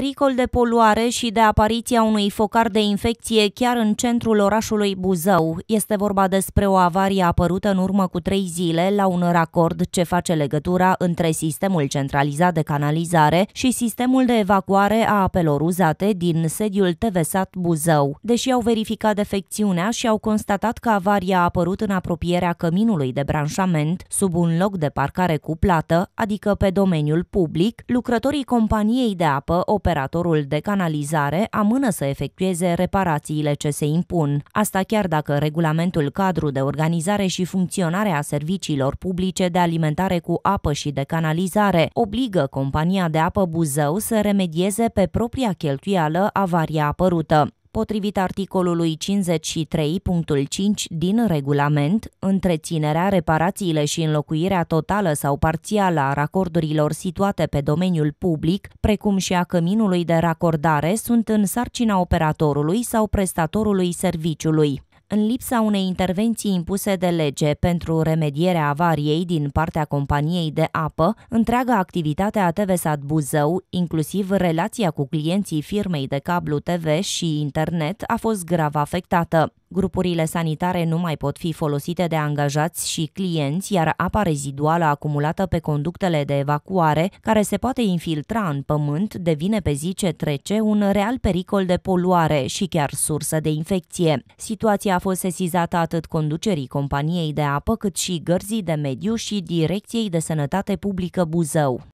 pericol de poluare și de apariția unui focar de infecție chiar în centrul orașului Buzău. Este vorba despre o avarie apărută în urmă cu trei zile la un racord ce face legătura între sistemul centralizat de canalizare și sistemul de evacuare a apelor uzate din sediul TVSAT Buzău. Deși au verificat defecțiunea și au constatat că avaria a apărut în apropierea căminului de branșament, sub un loc de parcare cu plată, adică pe domeniul public, lucrătorii companiei de apă, o operatorul de canalizare amână să efectueze reparațiile ce se impun. Asta chiar dacă regulamentul cadru de organizare și funcționare a serviciilor publice de alimentare cu apă și de canalizare obligă compania de apă Buzău să remedieze pe propria cheltuială avaria apărută potrivit articolului 53.5 din regulament, întreținerea, reparațiile și înlocuirea totală sau parțială a racordurilor situate pe domeniul public, precum și a căminului de racordare, sunt în sarcina operatorului sau prestatorului serviciului în lipsa unei intervenții impuse de lege pentru remedierea avariei din partea companiei de apă, întreaga activitate a TV Sat Buzău, inclusiv relația cu clienții firmei de cablu TV și internet, a fost grav afectată. Grupurile sanitare nu mai pot fi folosite de angajați și clienți, iar apa reziduală acumulată pe conductele de evacuare, care se poate infiltra în pământ, devine pe zi ce trece un real pericol de poluare și chiar sursă de infecție. Situația a fost sesizată atât conducerii companiei de apă, cât și gărzii de mediu și Direcției de Sănătate Publică Buzău.